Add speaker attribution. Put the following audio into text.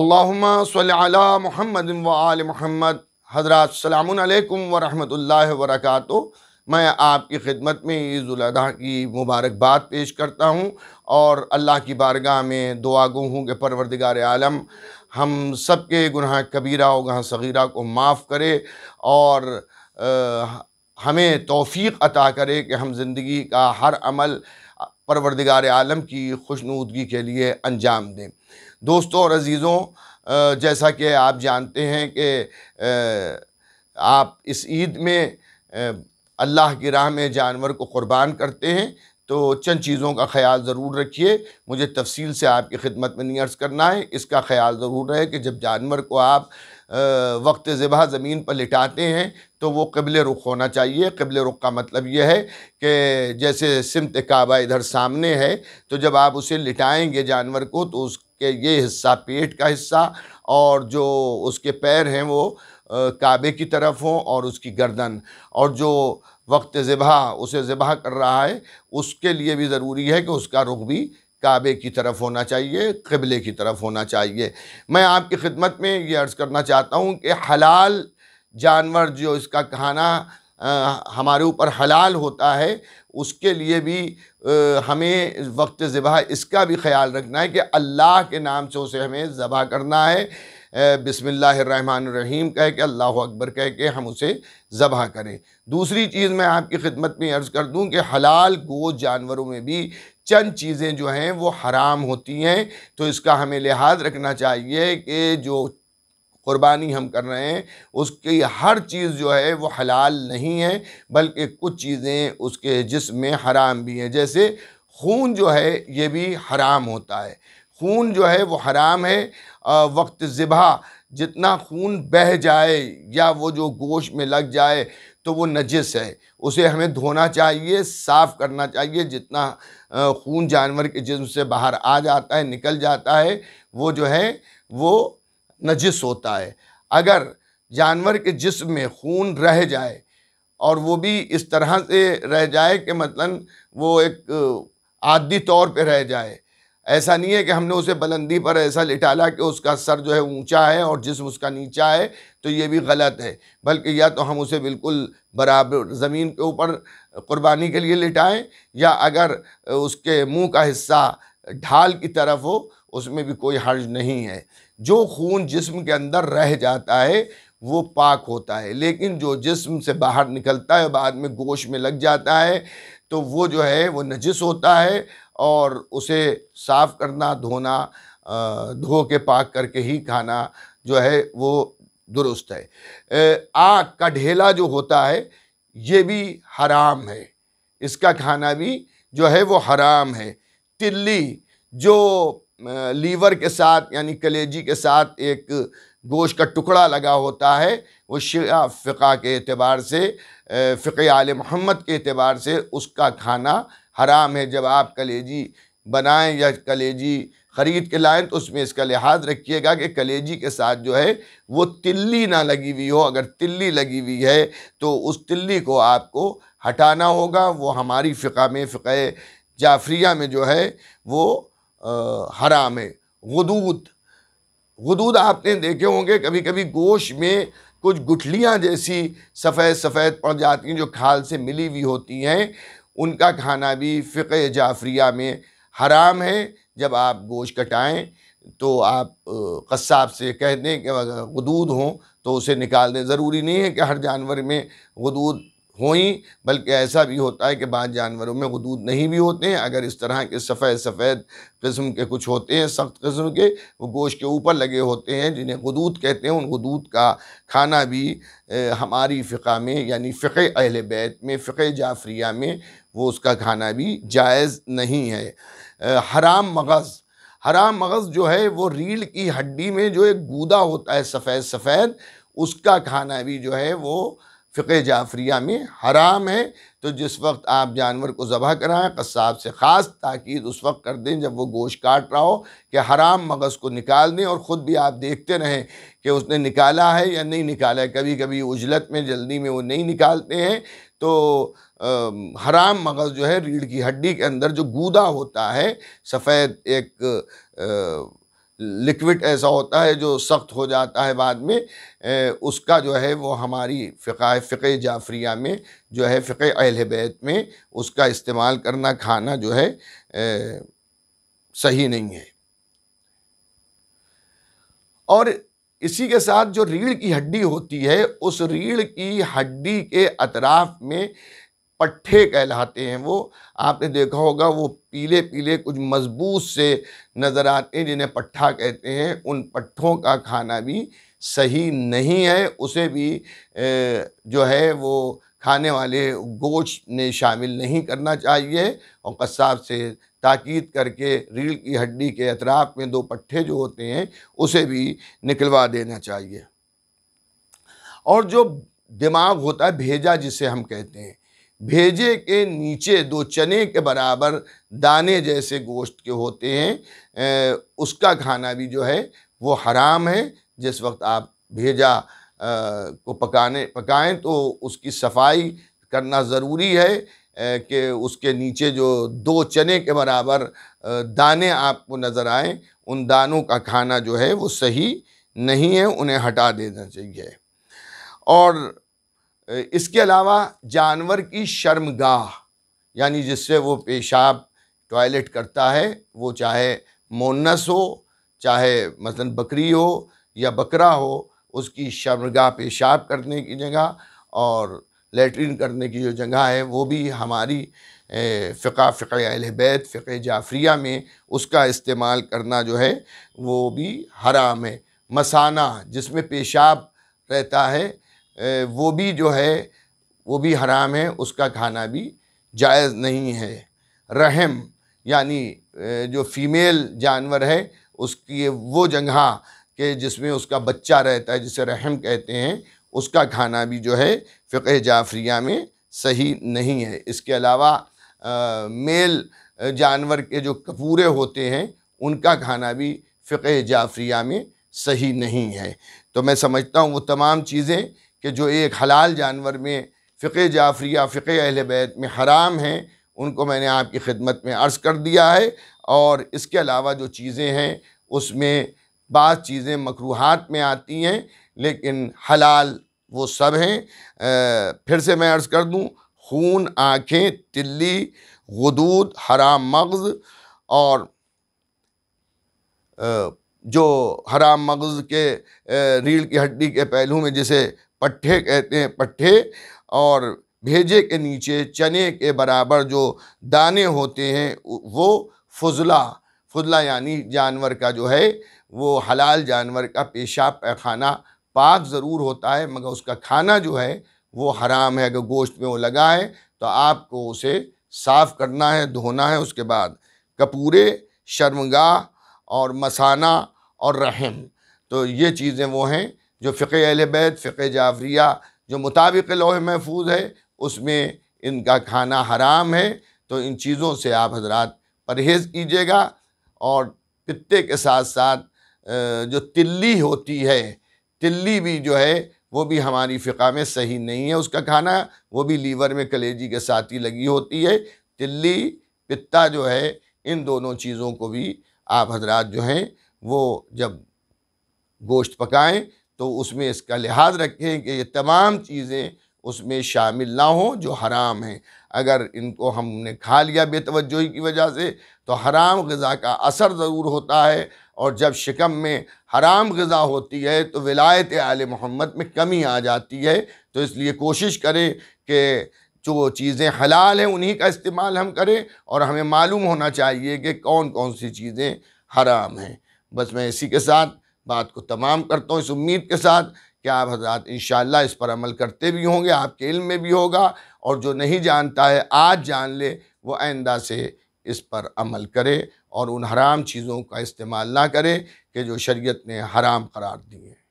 Speaker 1: अल्लाम सला महमद वाल महमद हजरत सलामकम वरहमत ला वरक मैं आपकी खिदमत में ईदाजी की मुबारकबाद पेश करता हूँ और अल्लाह की बारगाह में दुआ गो हूँ कि परवरदिगार आलम हम सब के गुनाह कबीरा और गुनाह सगीरा को माफ़ करे और आ, हमें तोफ़ी अता करे कि हम ज़िंदगी का हर अमल परवरदिगार आलम की खुशनूदगी के लिए अंजाम दें दोस्तों और अज़ीज़ों जैसा कि आप जानते हैं कि आप इस ईद में अल्लाह की राह में जानवर को क़ुरबान करते हैं तो चंद चीज़ों का ख्याल ज़रूर रखिए मुझे तफसील से आपकी खिदमत में नहीं अर्ज़ करना है इसका ख्याल ज़रूर रहे कि जब जानवर को आप वक्त ज़बह ज़मीन पर लिटाते हैं तो वो कबल रुख होना चाहिए कबल रुख का मतलब यह है कि जैसे सिमत काबा इधर सामने है तो जब आप उसे लिटाएंगे जानवर को तो उस के ये हिस्सा पेट का हिस्सा और जो उसके पैर हैं वो काबे की तरफ हों और उसकी गर्दन और जो वक्त ज़िबा उसे ज़िबा कर रहा है उसके लिए भी ज़रूरी है कि उसका रुख भी काबे की तरफ होना चाहिए क़बले की तरफ होना चाहिए मैं आपकी खिदमत में ये अर्ज़ करना चाहता हूँ कि हलाल जानवर जो इसका खाना हमारे ऊपर हलाल होता है उसके लिए भी हमें वक्त ज़बह इसका भी ख्याल रखना है कि अल्लाह के नाम से उसे हमें ज़बह करना है बिसमीम कह के अल्लाह अकबर कह के हम उसे ज़बह करें दूसरी चीज़ मैं आपकी खिदमत में अर्ज़ कर दूँ कि हलाल गो जानवरों में भी चंद चीज़ें जो हैं वो हराम होती हैं तो इसका हमें लिहाज रखना चाहिए कि जो क़ुरबानी हम कर रहे हैं उसकी हर चीज़ जो है वो हलाल नहीं है बल्कि कुछ चीज़ें उसके जिसम में हराम भी हैं जैसे खून जो है ये भी हराम होता है खून जो है वो हराम है आ, वक्त ज़िबा जितना खून बह जाए या वो जो गोश में लग जाए तो वो नजस है उसे हमें धोना चाहिए साफ़ करना चाहिए जितना खून जानवर के जिसम से बाहर आ जाता है निकल जाता है वो जो है वो नजिस होता है अगर जानवर के जिस्म में खून रह जाए और वो भी इस तरह से रह जाए कि मतलब वो एक आदि तौर पे रह जाए ऐसा नहीं है कि हमने उसे बुलंदी पर ऐसा लिटाला कि उसका सर जो है ऊंचा है और जिसम उसका नीचा है तो ये भी गलत है बल्कि या तो हम उसे बिल्कुल बराबर ज़मीन के ऊपर क़ुरबानी के लिए लिटाएं या अगर उसके मुंह का हिस्सा ढाल की तरफ हो उसमें भी कोई हर्ज नहीं है जो खून जिस्म के अंदर रह जाता है वो पाक होता है लेकिन जो जिस्म से बाहर निकलता है बाद में गोश में लग जाता है तो वो जो है वो नजिस होता है और उसे साफ़ करना धोना धो के पाक करके ही खाना जो है वो दुरुस्त है आग का ढेला जो होता है ये भी हराम है इसका खाना भी जो है वो हराम है तिल्ली जो लीवर के साथ यानी कलेजी के साथ एक गोश का टुकड़ा लगा होता है वो शिया फ़िका के अतबार से फ़िक आल मोहम्मद के अतबार से उसका खाना हराम है जब आप कलेजी बनाएं या कलेजी ख़रीद के लाएं तो उसमें इसका लिहाज रखिएगा कि कलेजी के साथ जो है वो तिल्ली ना लगी हुई हो अगर तिल्ली लगी हुई है तो उस तिल्ली को आपको हटाना होगा वो हमारी फ़िका में फ़िक जाफरिया में जो है वो हराम है गदूद गदूद आपने देखे होंगे कभी कभी गोश में कुछ गुठलियाँ जैसी सफ़ेद सफ़ेद पड़ जाती हैं जो खाल से मिली हुई होती हैं उनका खाना भी फ़िक जाफरिया में हराम है जब आप गोश कटाएं तो आप कस्साब से कह दें कि अगर गदूद हों तो उसे निकाल दें ज़रूरी नहीं है कि हर जानवर में गदूद हुई बल्कि ऐसा भी होता है कि बाद जानवरों में वदूद नहीं भी होते हैं अगर इस तरह के सफ़ेद सफ़ेद किस्म के कुछ होते हैं सख्त किस्म के वो गोश के ऊपर लगे होते हैं जिन्हें वदूद कहते हैं उन वदूद का खाना भी हमारी फ़िका में यानी फ़िके अहल बैत में फ़िके जाफरिया में वो उसका खाना भी जायज़ नहीं है हराम मगज़ हराम मगज़ जो है वो रीढ़ की हड्डी में जो एक गूदा होता है सफ़ेद सफ़ेद उसका खाना भी जो है वो फ़िक़ जाफरिया में हराम है तो जिस वक्त आप जानवर को ज़बह कराएं कस्साब से ख़ास ताकीद उस वक्त कर दें जब वो गोश्त काट रहा हो कि हराम मगज़ को निकाल दें और ख़ुद भी आप देखते रहें कि उसने निकाला है या नहीं निकाला है कभी कभी उजलत में जल्दी में वो नहीं निकालते हैं तो आ, हराम मगज़ जो है रीढ़ की हड्डी के अंदर जो गूदा होता है सफ़ेद एक आ, लिक्विड ऐसा होता है जो सख्त हो जाता है बाद में ए, उसका जो है वो हमारी फ़िका फ़िक जाफरिया में जो है फ़िक अहल बैत में उसका इस्तेमाल करना खाना जो है ए, सही नहीं है और इसी के साथ जो रीढ़ की हड्डी होती है उस रीढ़ की हड्डी के अतराफ में पट्ठे कहलाते हैं वो आपने देखा होगा वो पीले पीले कुछ मजबूत से नज़र आते हैं जिन्हें पट्ठा कहते हैं उन पट्ठों का खाना भी सही नहीं है उसे भी जो है वो खाने वाले गोश्त ने शामिल नहीं करना चाहिए और कस्साब से ताकीद करके रीढ़ की हड्डी के अतराफ़ में दो पट्ठे जो होते हैं उसे भी निकलवा देना चाहिए और जो दिमाग होता है भेजा जिसे हम कहते हैं भेजे के नीचे दो चने के बराबर दाने जैसे गोश्त के होते हैं उसका खाना भी जो है वो हराम है जिस वक्त आप भेजा को पकाने पकाएं तो उसकी सफाई करना ज़रूरी है कि उसके नीचे जो दो चने के बराबर दाने आपको नज़र आए उन दानों का खाना जो है वो सही नहीं है उन्हें हटा देना चाहिए और इसके अलावा जानवर की शर्मगाह यानी जिससे वो पेशाब टॉयलेट करता है वो चाहे मोनस हो चाहे मसलन बकरी हो या बकरा हो उसकी शर्मगाह पेशाब करने की जगह और लेटरिन करने की जो जगह है वो भी हमारी फ़िका फ़िका अहलबैत फ़िक जाफरिया में उसका इस्तेमाल करना जो है वो भी हराम है मसाना जिसमें पेशाब रहता है वो भी जो है वो भी हराम है उसका खाना भी जायज़ नहीं है रहम यानी जो फीमेल जानवर है उसकी वो जगह के जिसमें उसका बच्चा रहता है जिसे रहम कहते हैं उसका खाना भी जो है फ़िक जाफरिया में सही नहीं है इसके अलावा आ, मेल जानवर के जो कपूरे होते हैं उनका खाना भी फ़िक जाफरिया में सही नहीं है तो मैं समझता हूँ वो तमाम चीज़ें कि जो एक हलाल जानवर में फ़िक़े जाफरिया फ़िक़े अहल बैत में हराम हैं उनको मैंने आपकी खिदमत में अर्ज़ कर दिया है और इसके अलावा जो चीज़ें हैं उसमें बाद चीज़ें मकरूहत में आती हैं लेकिन हलाल वो सब हैं फिर से मैं अर्ज़ कर दूँ खून आँखें तिल्ली गदूद हराम मगज़ और जो हराम मगज़ के रीढ़ की हड्डी के पहलू में जिसे पट्ठे कहते हैं पट्ठे और भेजे के नीचे चने के बराबर जो दाने होते हैं वो फजला फजला यानी जानवर का जो है वो हलाल जानवर का पेशाब पैखाना पाक ज़रूर होता है मगर उसका खाना जो है वो हराम है अगर गोश्त में वो लगा है तो आपको उसे साफ़ करना है धोना है उसके बाद कपूरे शर्मगाह और मसाना और रहम तो ये चीज़ें वो हैं जो फ़िक अहल बैत फ़िक जाफरिया जो मुताबिक लोह महफूज है उसमें इनका खाना हराम है तो इन चीज़ों से आप हजरात परहेज़ कीजिएगा और पत्ते के साथ साथ जो तिल्ली होती है तिल्ली भी जो है वो भी हमारी फ़िका में सही नहीं है उसका खाना वो भी लीवर में कलेजी के साथ ही लगी होती है तिल्ली पत्ता जो है इन दोनों चीज़ों को भी आप हजरात जो हैं वो जब गोश्त पकाएं तो उसमें इसका लिहाज रखें कि ये तमाम चीज़ें उसमें शामिल ना हों जो हराम हैं अगर इनको हमने खा लिया बेतवजही की वजह से तो हराम गज़ा का असर ज़रूर होता है और जब शिकम में हराम गज़ा होती है तो विलायत आल मोहम्मद में कमी आ जाती है तो इसलिए कोशिश करें कि जो चीज़ें हलाल हैं उन्हीं का इस्तेमाल हम करें और हमें मालूम होना चाहिए कि कौन कौन सी चीज़ें हराम हैं बस मैं इसी के साथ बात को तमाम करता हूँ इस उम्मीद के साथ कि आप हजरात इन इस पर अमल करते भी होंगे आपके इल्म में भी होगा और जो नहीं जानता है आज जान ले वह आइंदा से इस पर अमल करे और उन हराम चीज़ों का इस्तेमाल ना करे कि जो शरीयत ने हराम करार दिए हैं